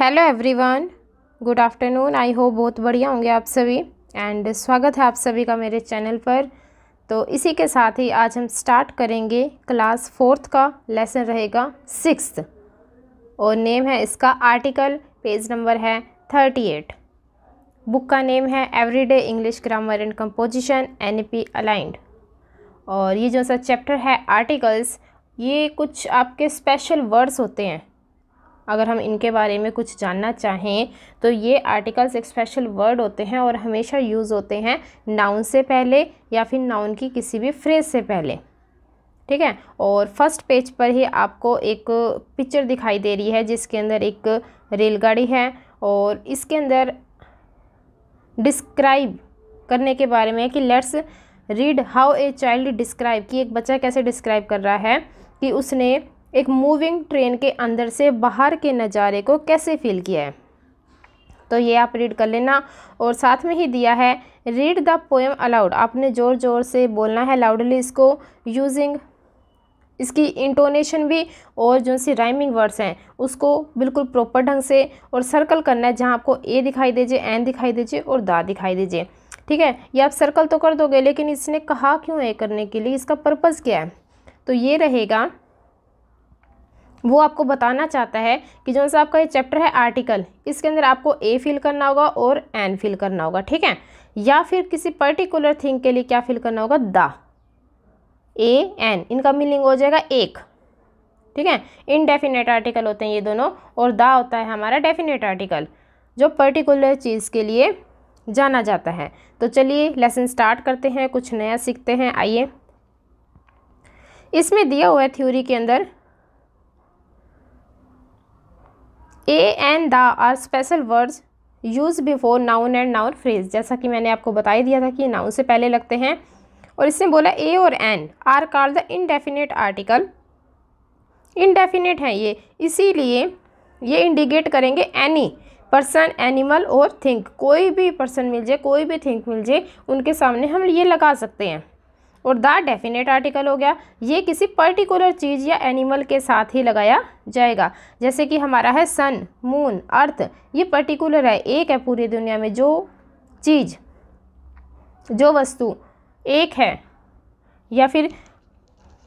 hello everyone good afternoon I hope बहुत बढ़िया होंगे आप सभी एंड स्वागत है आप सभी का मेरे चैनल पर तो इसी के साथ ही आज हम स्टार्ट करेंगे क्लास फोर्थ का लेसन रहेगा सिक्स और नेम है इसका आर्टिकल पेज नंबर है थर्टी एट बुक का नेम है everyday English grammar and composition N P aligned और ये जो सा चैप्टर है आर्टिकल्स ये कुछ आपके स्पेशल वर्ड्स होते हैं अगर हम इनके बारे में कुछ जानना चाहें तो ये आर्टिकल्स एक स्पेशल वर्ड होते हैं और हमेशा यूज़ होते हैं नाउन से पहले या फिर नाउन की किसी भी फ्रेज से पहले ठीक है और फर्स्ट पेज पर ही आपको एक पिक्चर दिखाई दे रही है जिसके अंदर एक रेलगाड़ी है और इसके अंदर डिस्क्राइब करने के बारे में कि let's read how a child describe कि एक बच्चा कैसे डिस्क्राइब कर रहा है कि उसने एक मूविंग ट्रेन के अंदर से बाहर के नज़ारे को कैसे फील किया है तो ये आप रीड कर लेना और साथ में ही दिया है रीड द पोएम अलाउड आपने ज़ोर ज़ोर से बोलना है लाउडली इसको यूजिंग इसकी इंटोनेशन भी और जो सी राइमिंग वर्ड्स हैं उसको बिल्कुल प्रॉपर ढंग से और सर्कल करना है जहाँ आपको ए दिखाई दीजिए एन दिखाई दीजिए और दा दिखाई दीजिए ठीक है ये आप सर्कल तो कर दोगे लेकिन इसने कहा क्यों है करने के लिए इसका पर्पज़ क्या है तो ये रहेगा वो आपको बताना चाहता है कि जो सा आपका ये चैप्टर है आर्टिकल इसके अंदर आपको ए फिल करना होगा और एन फिल करना होगा ठीक है या फिर किसी पर्टिकुलर थिंग के लिए क्या फिल करना होगा द ए एन इनका मीनिंग हो जाएगा एक ठीक है इनडेफिनेट आर्टिकल होते हैं ये दोनों और दा होता है हमारा डेफिनेट आर्टिकल जो पर्टिकुलर चीज़ के लिए जाना जाता है तो चलिए लेसन स्टार्ट करते हैं कुछ नया सीखते हैं आइए इसमें दिया हुआ है थ्योरी के अंदर a and the are special words use before noun and noun phrase जैसा कि मैंने आपको बता ही दिया था कि नाउन से पहले लगते हैं और इसने बोला ए और an are call the indefinite article indefinite है ये इसीलिए ये इंडिकेट करेंगे एनी पर्सन एनिमल और थिंक कोई भी पर्सन मिल जाए कोई भी थिंक मिल जाए उनके सामने हम ये लगा सकते हैं और द डेफिनेट आर्टिकल हो गया ये किसी पर्टिकुलर चीज़ या एनिमल के साथ ही लगाया जाएगा जैसे कि हमारा है सन मून अर्थ ये पर्टिकुलर है एक है पूरी दुनिया में जो चीज़ जो वस्तु एक है या फिर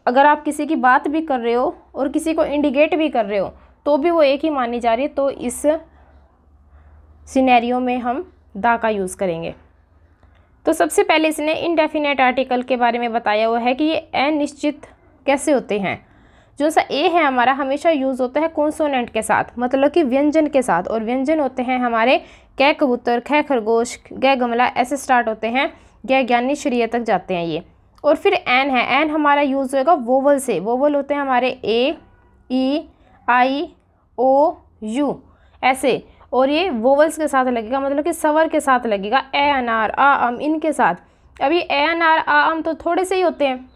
अगर आप किसी की बात भी कर रहे हो और किसी को इंडिकेट भी कर रहे हो तो भी वो एक ही मानी जा रही है तो इस सिनेरियो में हम दा का यूज़ करेंगे तो सबसे पहले इसने इनडेफिनेट आर्टिकल के बारे में बताया हुआ है कि ये अनिश्चित कैसे होते हैं जो सा ए है हमारा हमेशा यूज़ होता है कॉन्सोनेंट के साथ मतलब कि व्यंजन के साथ और व्यंजन होते हैं हमारे कै कबूतर खै खरगोश गै गमला ऐसे स्टार्ट होते हैं गै ज्ञानी श्रीय तक जाते हैं ये और फिर एन है एन हमारा यूज़ होगा वोवल से वोवल होते हैं हमारे ए ई आई ओ यू ऐसे और ये वोवल्स के साथ लगेगा मतलब कि सवर के साथ लगेगा ए आर आ अम इनके साथ अभी ए आर आ अम तो थोड़े से ही होते हैं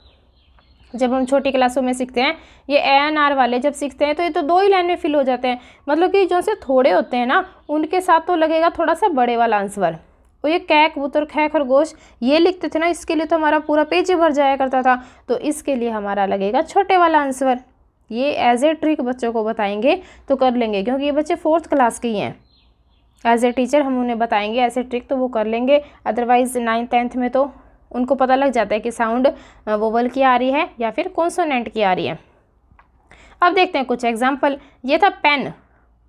जब हम छोटी क्लासों में सीखते हैं ये ए एन आर वाले जब सीखते हैं तो ये तो दो ही लाइन में फिल हो जाते हैं मतलब कि जो से थोड़े होते हैं ना उनके साथ तो लगेगा थोड़ा सा बड़े वाला आंसवर और ये कै कबूतर खै खरगोश ये लिखते थे ना इसके लिए तो हमारा पूरा पेज भर जाया करता था तो इसके लिए हमारा लगेगा छोटे वाला आंसवर ये एज ए ट्रिक बच्चों को बताएंगे तो कर लेंगे क्योंकि ये बच्चे फोर्थ क्लास के ही हैं एज ए टीचर हम उन्हें बताएंगे ऐसे ट्रिक तो वो कर लेंगे अदरवाइज़ नाइन्थ टेंथ में तो उनको पता लग जाता है कि साउंड वोवल की आ रही है या फिर कॉन्सोनेंट की आ रही है अब देखते हैं कुछ एग्जाम्पल ये था पेन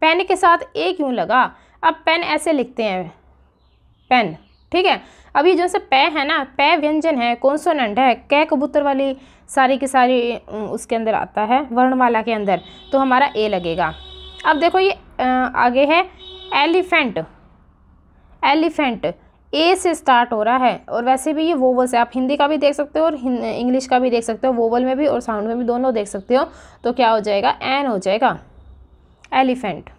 पेन के साथ ए क्यों लगा अब पेन ऐसे लिखते हैं पेन ठीक है अभी जो से पै है ना पै व्यंजन है कॉन्सोनेंट है कै कबूतर वाली सारी की सारी उसके अंदर आता है वर्णमाला के अंदर तो हमारा ए लगेगा अब देखो ये आगे है एलिफेंट एलिफेंट ए से स्टार्ट हो रहा है और वैसे भी ये वोवल से आप हिंदी का भी देख सकते हो और इंग्लिश का भी देख सकते हो वोवल में भी और साउंड में भी दोनों देख सकते हो तो क्या हो जाएगा एन हो जाएगा एलिफेंट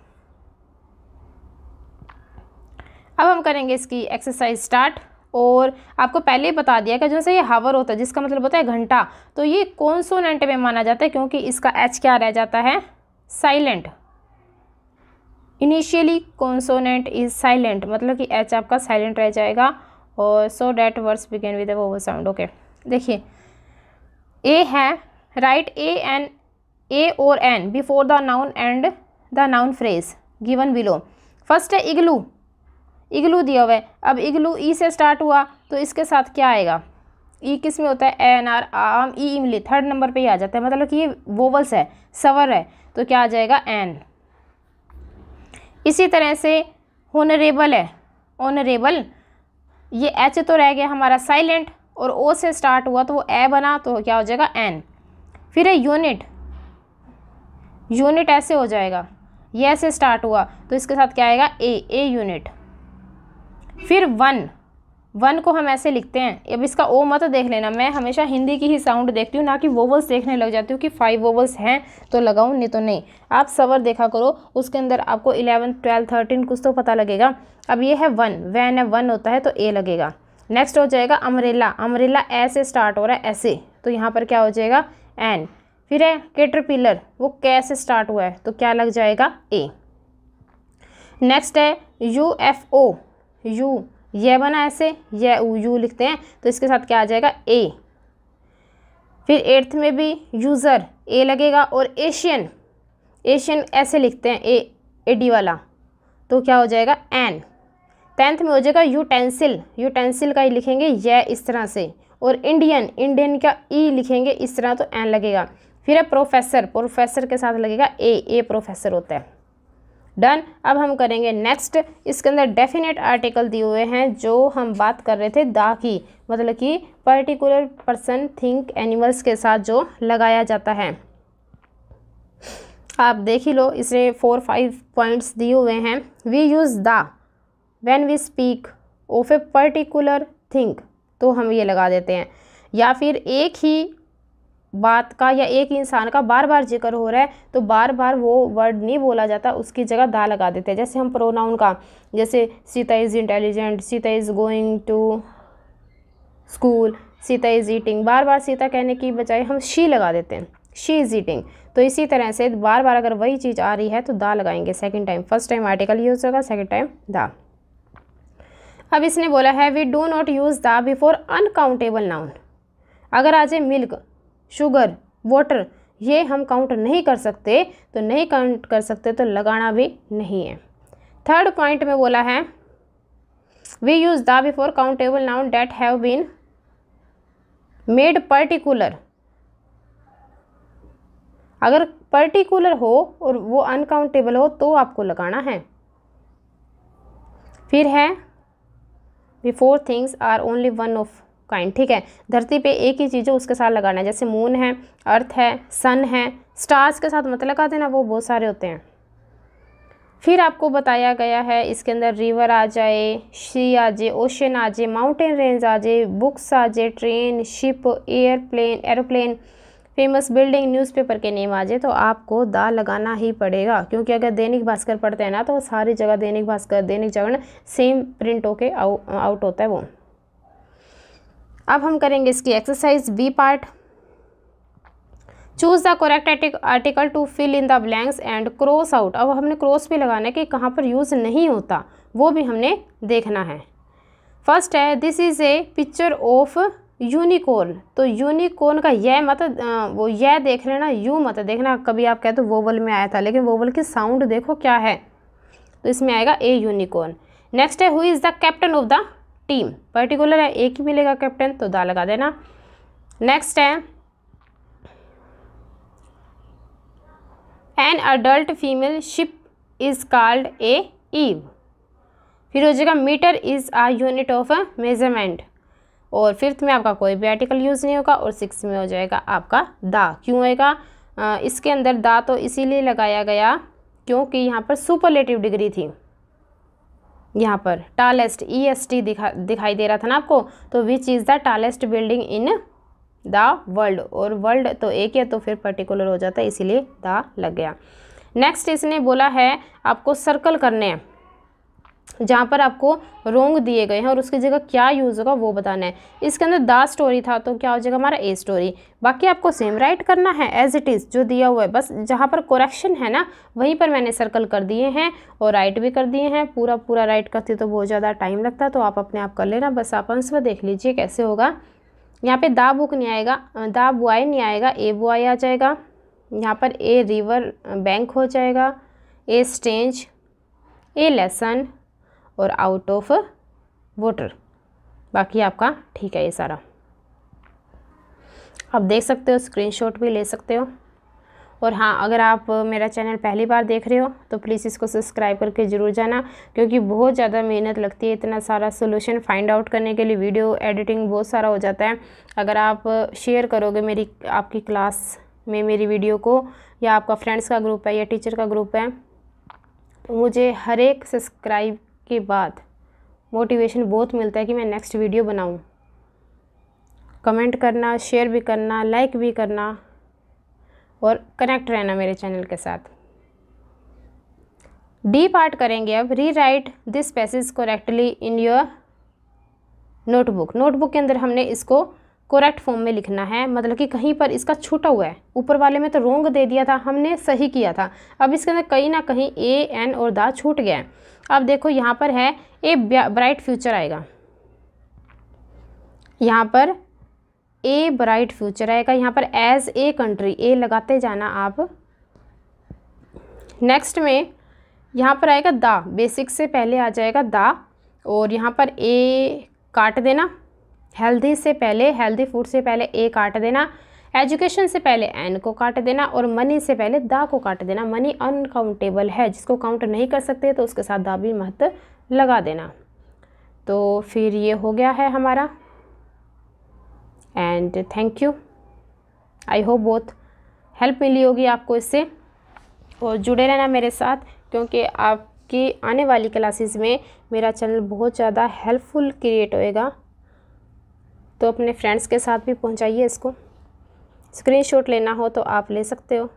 अब हम करेंगे इसकी एक्सरसाइज स्टार्ट और आपको पहले ही बता दिया कि जैसे ये हावर होता है जिसका मतलब होता है घंटा तो ये कॉन्सोनेंट में माना जाता है क्योंकि इसका एच क्या रह जाता है silent initially consonant is silent मतलब कि एच आपका साइलेंट रह जाएगा और so that words begin with vowel sound okay देखिए ए है राइट ए एन ए और an before the noun and the noun phrase given below first है इग्लू इग्लू दिया हुआ है अब इग्लू ई से स्टार्ट हुआ तो इसके साथ क्या आएगा ई किस में होता है एन आर आम ई इमली थर्ड नंबर पे ही आ जाता है मतलब कि ये वोवल्स है सवर है तो क्या आ जाएगा एन इसी तरह से होनरेबल है ऑनरेबल ये एच तो रह गया हमारा साइलेंट और ओ से स्टार्ट हुआ तो वो ए बना तो क्या हो जाएगा एन फिर है यूनिट यूनिट ऐसे हो जाएगा ये ऐसे स्टार्ट हुआ तो इसके साथ क्या आएगा ए ए यूनिट फिर वन वन को हम ऐसे लिखते हैं अब इसका ओ मत देख लेना मैं हमेशा हिंदी की ही साउंड देखती हूँ ना कि वोवल्स देखने लग जाती हूँ कि फाइव वोवल्स हैं तो लगाऊँ नहीं तो नहीं आप सवर देखा करो उसके अंदर आपको इलेवन ट्वेल्व थर्टीन कुछ तो पता लगेगा अब ये है वन वैन है वन होता है तो ए लगेगा नेक्स्ट हो जाएगा अमरेला अमरेला ऐसे स्टार्ट हो रहा है ऐसे तो यहाँ पर क्या हो जाएगा एन फिर है केटरपिलर वो कैसे स्टार्ट हुआ है तो क्या लग जाएगा ए नेक्स्ट है यू एफ ओ यू ये बना ऐसे ये ऊ यू लिखते हैं तो इसके साथ क्या आ जाएगा ए फिर एट्थ में भी यूज़र ए लगेगा और एशियन एशियन ऐसे लिखते हैं ए ए डी वाला तो क्या हो जाएगा एन टेंथ में हो जाएगा यूटेंसिल यूटेंसिल का ही लिखेंगे ये इस तरह से और इंडियन इंडियन का ई e लिखेंगे इस तरह तो एन लगेगा फिर है प्रोफेसर प्रोफेसर के साथ लगेगा ए ए प्रोफेसर होता है डन अब हम करेंगे नेक्स्ट इसके अंदर डेफिनेट आर्टिकल दिए हुए हैं जो हम बात कर रहे थे दा की मतलब कि पर्टिकुलर पर्सन थिंक एनिमल्स के साथ जो लगाया जाता है आप देख ही लो इसमें फोर फाइव पॉइंट्स दिए हुए हैं we use the when we speak of a particular thing तो हम ये लगा देते हैं या फिर एक ही बात का या एक इंसान का बार बार जिक्र हो रहा है तो बार बार वो वर्ड नहीं बोला जाता उसकी जगह दा लगा देते हैं जैसे हम प्रोनाउन का जैसे Sita is intelligent Sita is going to school Sita is eating बार बार सीता कहने की बजाय हम शी लगा देते हैं शी इज़ ईटिंग तो इसी तरह से बार बार अगर वही चीज़ आ रही है तो दा लगाएंगे second time first time article use होगा सेकेंड टाइम दा अब इसने बोला है we do not use the before uncountable noun अगर आ जाए मिल्क शुगर वाटर ये हम काउंट नहीं कर सकते तो नहीं काउंट कर सकते तो लगाना भी नहीं है थर्ड पॉइंट में बोला है we use the before countable noun that have been made particular अगर पर्टिकुलर हो और वो अनकाउंटेबल हो तो आपको लगाना है फिर है before things are only one of kind ठीक है धरती पे एक ही चीज़ है उसके साथ लगाना है जैसे मून है अर्थ है सन है स्टार्स के साथ मतलब लगा देना वो बहुत सारे होते हैं फिर आपको बताया गया है इसके अंदर रिवर आ जाए शी आ जाए ओशन आ जाए माउंटेन रेंज आ जाए बुक्स आ जाए train ship airplane aeroplane famous building newspaper के नेम आ जाए तो आपको दा लगाना ही पड़ेगा क्योंकि अगर दैनिक भास्कर पढ़ते हैं ना तो सारी जगह दैनिक भास्कर दैनिक जगह सेम प्रिंट होके आउट होता है वो अब हम करेंगे इसकी exercise B part choose the correct article to fill in the blanks and cross out अब हमने क्रॉस भी लगाना है कि कहाँ पर यूज़ नहीं होता वो भी हमने देखना है फर्स्ट है this is a picture of unicorn तो यूनिकॉर्न का यह मत वो यह देख लेना यू मत देखना कभी आप कहते तो वोवल में आया था लेकिन वोवल की साउंड देखो क्या है तो इसमें आएगा ए यूनिकॉर्न नेक्स्ट है who is the captain of the team particular है एक ही मिलेगा कैप्टन तो दा लगा देना नेक्स्ट है an adult female sheep is called a ewe फिर हो जाएगा meter is a unit of measurement और फिफ्थ में आपका कोई भी आर्टिकल यूज़ नहीं होगा और सिक्स में हो जाएगा आपका दा क्यों होएगा इसके अंदर दा तो इसीलिए लगाया गया क्योंकि यहाँ पर सुपरलेटिव डिग्री थी यहाँ पर टालेस्ट ई एस टी दिखा दिखाई दे रहा था ना आपको तो which is the tallest building in the world और वर्ल्ड तो एक है तो फिर पर्टिकुलर हो जाता है इसीलिए द लग गया नेक्स्ट इसने बोला है आपको सर्कल करने हैं जहाँ पर आपको रोंग दिए गए हैं और उसकी जगह क्या यूज़ होगा वो बताना है इसके अंदर दा स्टोरी था तो क्या हो जाएगा हमारा ए स्टोरी बाकी आपको सेम राइट करना है एज इट इज़ जो दिया हुआ है बस जहाँ पर कोरेक्शन है ना वहीं पर मैंने सर्कल कर दिए हैं और राइट भी कर दिए हैं पूरा पूरा राइट करती तो बहुत ज़्यादा टाइम लगता तो आप अपने आप कर लेना बस आप आंसर देख लीजिए कैसे होगा यहाँ पर दा बुक नहीं आएगा दा बुआई नहीं आएगा ए बुआई आ जाएगा यहाँ पर ए रिवर बैंक हो जाएगा ए स्टेंज ए लेसन और आउट ऑफ वाटर बाकी आपका ठीक है ये सारा आप देख सकते हो स्क्रीनशॉट भी ले सकते हो और हाँ अगर आप मेरा चैनल पहली बार देख रहे हो तो प्लीज़ इसको सब्सक्राइब करके ज़रूर जाना क्योंकि बहुत ज़्यादा मेहनत लगती है इतना सारा सोल्यूशन फाइंड आउट करने के लिए वीडियो एडिटिंग बहुत सारा हो जाता है अगर आप शेयर करोगे मेरी आपकी क्लास में मेरी वीडियो को या आपका फ्रेंड्स का ग्रुप है या टीचर का ग्रुप है तो मुझे हर एक सब्सक्राइब के बाद मोटिवेशन बहुत मिलता है कि मैं नेक्स्ट वीडियो बनाऊं कमेंट करना शेयर भी करना लाइक भी करना और कनेक्ट रहना मेरे चैनल के साथ डी पार्ट करेंगे अब rewrite this passage correctly in your notebook notebook के अंदर हमने इसको करेक्ट फॉर्म में लिखना है मतलब कि कहीं पर इसका छूटा हुआ है ऊपर वाले में तो रोंग दे दिया था हमने सही किया था अब इसके अंदर कहीं ना कहीं ए एन और दा छूट गया है अब देखो यहाँ पर है ए ब्राइट फ्यूचर आएगा यहाँ पर ए ब्राइट फ्यूचर आएगा यहाँ पर एज ए कंट्री ए लगाते जाना आप नेक्स्ट में यहाँ पर आएगा दा बेसिक से पहले आ जाएगा दा और यहाँ पर ए काट देना हेल्दी से पहले हेल्दी फूड से पहले ए काट देना एजुकेशन से पहले एन को काट देना और मनी से पहले दा को काट देना मनी अनकाउंटेबल है जिसको काउंट नहीं कर सकते तो उसके साथ दा भी महत्व लगा देना तो फिर ये हो गया है हमारा and thank you I hope बहुत हेल्प मिली होगी आपको इससे और जुड़े रहना मेरे साथ क्योंकि आपकी आने वाली क्लासेस में मेरा चैनल बहुत ज़्यादा हेल्पफुल क्रिएट होएगा तो अपने फ्रेंड्स के साथ भी पहुंचाइए इसको स्क्रीनशॉट लेना हो तो आप ले सकते हो